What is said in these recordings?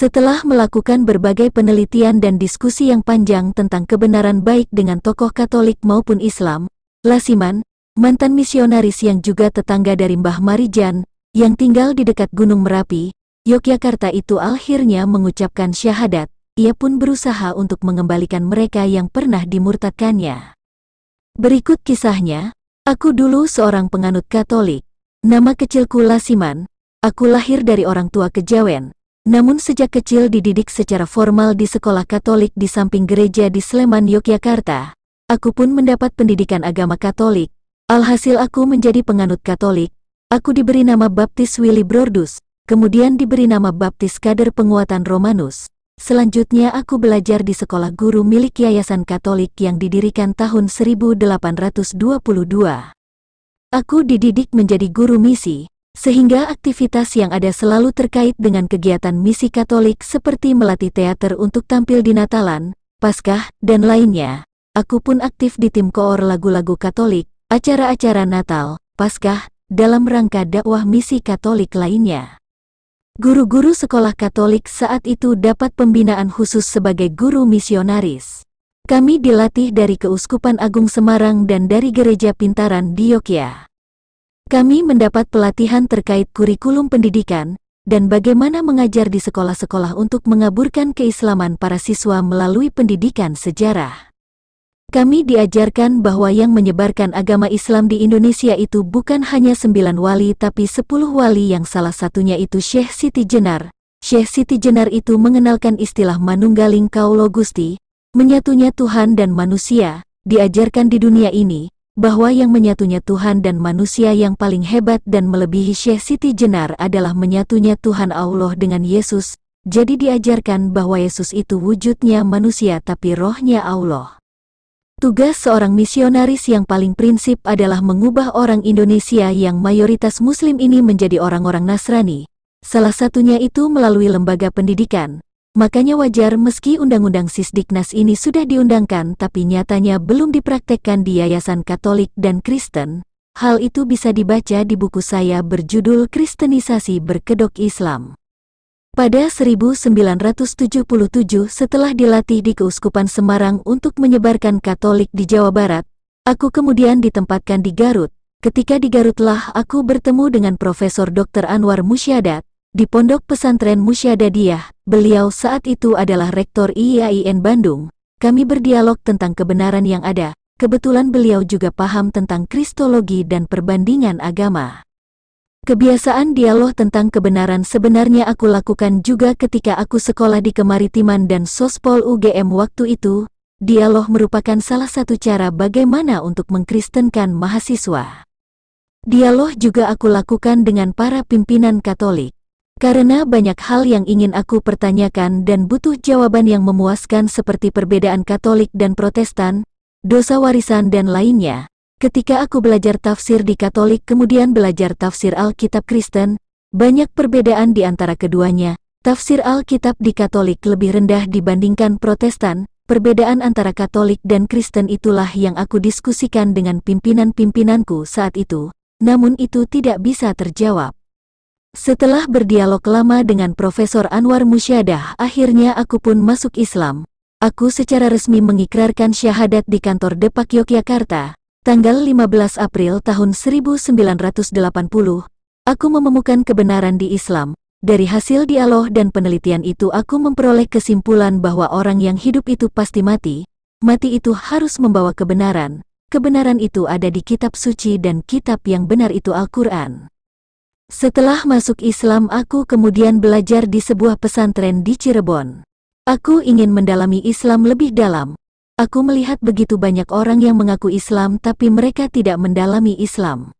Setelah melakukan berbagai penelitian dan diskusi yang panjang tentang kebenaran baik dengan tokoh Katolik maupun Islam, Lasiman, mantan misionaris yang juga tetangga dari Mbah Marijan, yang tinggal di dekat Gunung Merapi, Yogyakarta itu akhirnya mengucapkan syahadat, ia pun berusaha untuk mengembalikan mereka yang pernah dimurtadkannya. Berikut kisahnya, aku dulu seorang penganut Katolik, nama kecilku Lasiman, aku lahir dari orang tua kejawen, namun sejak kecil dididik secara formal di sekolah Katolik di samping gereja di Sleman, Yogyakarta. Aku pun mendapat pendidikan agama Katolik. Alhasil aku menjadi penganut Katolik. Aku diberi nama baptis Willy Brodus, kemudian diberi nama baptis kader penguatan Romanus. Selanjutnya aku belajar di sekolah guru milik Yayasan Katolik yang didirikan tahun 1822. Aku dididik menjadi guru misi, sehingga aktivitas yang ada selalu terkait dengan kegiatan misi Katolik seperti melatih teater untuk tampil di Natalan, Paskah, dan lainnya. Aku pun aktif di tim koor lagu-lagu Katolik, acara-acara Natal, Paskah, dalam rangka dakwah misi Katolik lainnya. Guru-guru sekolah Katolik saat itu dapat pembinaan khusus sebagai guru misionaris. Kami dilatih dari Keuskupan Agung Semarang dan dari Gereja Pintaran di Yogyakarta. Kami mendapat pelatihan terkait kurikulum pendidikan dan bagaimana mengajar di sekolah-sekolah untuk mengaburkan keislaman para siswa melalui pendidikan sejarah. Kami diajarkan bahwa yang menyebarkan agama Islam di Indonesia itu bukan hanya sembilan wali tapi sepuluh wali yang salah satunya itu Syekh Siti Jenar. Syekh Siti Jenar itu mengenalkan istilah manunggaling kaulo gusti, menyatunya Tuhan dan manusia, diajarkan di dunia ini, bahwa yang menyatunya Tuhan dan manusia yang paling hebat dan melebihi Syekh Siti Jenar adalah menyatunya Tuhan Allah dengan Yesus, jadi diajarkan bahwa Yesus itu wujudnya manusia tapi rohnya Allah. Tugas seorang misionaris yang paling prinsip adalah mengubah orang Indonesia yang mayoritas muslim ini menjadi orang-orang Nasrani, salah satunya itu melalui lembaga pendidikan, Makanya wajar meski Undang-Undang Sisdiknas ini sudah diundangkan tapi nyatanya belum dipraktekkan di Yayasan Katolik dan Kristen. Hal itu bisa dibaca di buku saya berjudul Kristenisasi Berkedok Islam. Pada 1977 setelah dilatih di Keuskupan Semarang untuk menyebarkan Katolik di Jawa Barat, aku kemudian ditempatkan di Garut. Ketika di Garutlah aku bertemu dengan Profesor Dr. Anwar Musyadat di Pondok Pesantren Musyadadiyah Beliau saat itu adalah Rektor IAIN Bandung. Kami berdialog tentang kebenaran yang ada, kebetulan beliau juga paham tentang kristologi dan perbandingan agama. Kebiasaan dialog tentang kebenaran sebenarnya aku lakukan juga ketika aku sekolah di Kemaritiman dan Sospol UGM waktu itu, Dialog merupakan salah satu cara bagaimana untuk mengkristenkan mahasiswa. Dialog juga aku lakukan dengan para pimpinan Katolik. Karena banyak hal yang ingin aku pertanyakan dan butuh jawaban yang memuaskan seperti perbedaan Katolik dan Protestan, dosa warisan dan lainnya. Ketika aku belajar tafsir di Katolik kemudian belajar tafsir Alkitab Kristen, banyak perbedaan di antara keduanya. Tafsir Alkitab di Katolik lebih rendah dibandingkan Protestan, perbedaan antara Katolik dan Kristen itulah yang aku diskusikan dengan pimpinan-pimpinanku saat itu, namun itu tidak bisa terjawab. Setelah berdialog lama dengan Profesor Anwar Musyadah, akhirnya aku pun masuk Islam. Aku secara resmi mengikrarkan syahadat di kantor Depak Yogyakarta, tanggal 15 April tahun 1980. Aku mememukan kebenaran di Islam. Dari hasil dialog dan penelitian itu aku memperoleh kesimpulan bahwa orang yang hidup itu pasti mati. Mati itu harus membawa kebenaran. Kebenaran itu ada di kitab suci dan kitab yang benar itu Al-Quran. Setelah masuk Islam aku kemudian belajar di sebuah pesantren di Cirebon. Aku ingin mendalami Islam lebih dalam. Aku melihat begitu banyak orang yang mengaku Islam tapi mereka tidak mendalami Islam.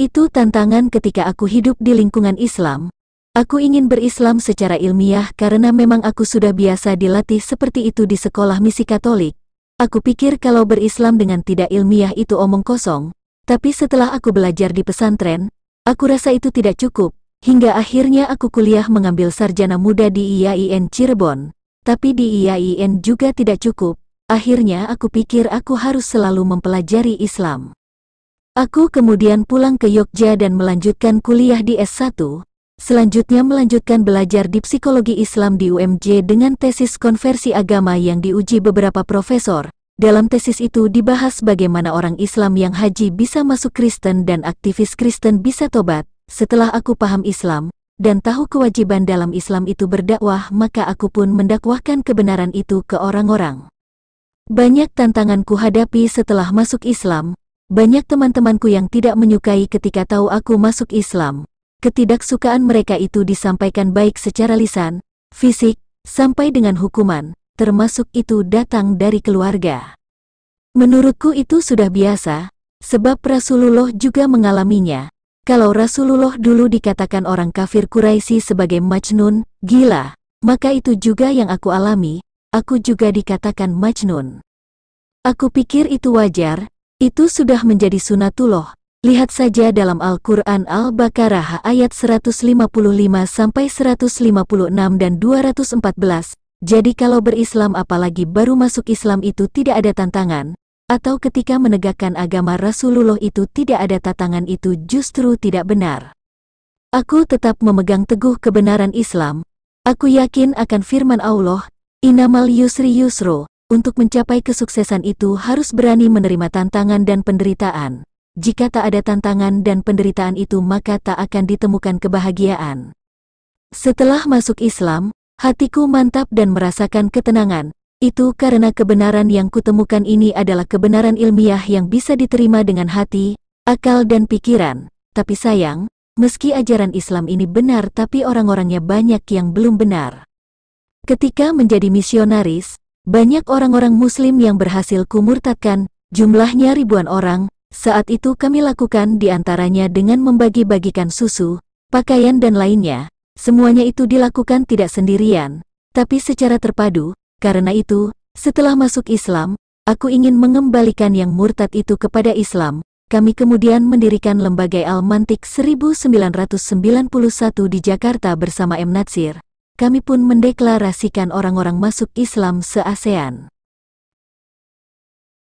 Itu tantangan ketika aku hidup di lingkungan Islam. Aku ingin berislam secara ilmiah karena memang aku sudah biasa dilatih seperti itu di sekolah misi Katolik. Aku pikir kalau berislam dengan tidak ilmiah itu omong kosong, tapi setelah aku belajar di pesantren, Aku rasa itu tidak cukup, hingga akhirnya aku kuliah mengambil sarjana muda di IAIN Cirebon. Tapi di IAIN juga tidak cukup, akhirnya aku pikir aku harus selalu mempelajari Islam. Aku kemudian pulang ke Yogyakarta dan melanjutkan kuliah di S1, selanjutnya melanjutkan belajar di psikologi Islam di UMJ dengan tesis konversi agama yang diuji beberapa profesor, dalam tesis itu dibahas bagaimana orang Islam yang haji bisa masuk Kristen dan aktivis Kristen bisa tobat. Setelah aku paham Islam, dan tahu kewajiban dalam Islam itu berdakwah maka aku pun mendakwahkan kebenaran itu ke orang-orang. Banyak tantanganku hadapi setelah masuk Islam, banyak teman-temanku yang tidak menyukai ketika tahu aku masuk Islam. Ketidaksukaan mereka itu disampaikan baik secara lisan, fisik, sampai dengan hukuman termasuk itu datang dari keluarga. Menurutku itu sudah biasa, sebab Rasulullah juga mengalaminya. Kalau Rasulullah dulu dikatakan orang kafir Quraisy sebagai majnun, gila, maka itu juga yang aku alami, aku juga dikatakan majnun. Aku pikir itu wajar, itu sudah menjadi sunatullah. Lihat saja dalam Al-Quran Al-Baqarah ayat 155-156 dan 214, jadi kalau berislam apalagi baru masuk Islam itu tidak ada tantangan, atau ketika menegakkan agama Rasulullah itu tidak ada tantangan itu justru tidak benar. Aku tetap memegang teguh kebenaran Islam, aku yakin akan firman Allah, Inamal Yusri Yusro, untuk mencapai kesuksesan itu harus berani menerima tantangan dan penderitaan. Jika tak ada tantangan dan penderitaan itu maka tak akan ditemukan kebahagiaan. Setelah masuk Islam, Hatiku mantap dan merasakan ketenangan, itu karena kebenaran yang kutemukan ini adalah kebenaran ilmiah yang bisa diterima dengan hati, akal dan pikiran. Tapi sayang, meski ajaran Islam ini benar tapi orang-orangnya banyak yang belum benar. Ketika menjadi misionaris, banyak orang-orang muslim yang berhasil kumurtadkan, jumlahnya ribuan orang, saat itu kami lakukan diantaranya dengan membagi-bagikan susu, pakaian dan lainnya, Semuanya itu dilakukan tidak sendirian, tapi secara terpadu, karena itu, setelah masuk Islam, aku ingin mengembalikan yang murtad itu kepada Islam. Kami kemudian mendirikan lembaga Al-Mantik 1991 di Jakarta bersama M. Natsir. Kami pun mendeklarasikan orang-orang masuk Islam se-ASEAN.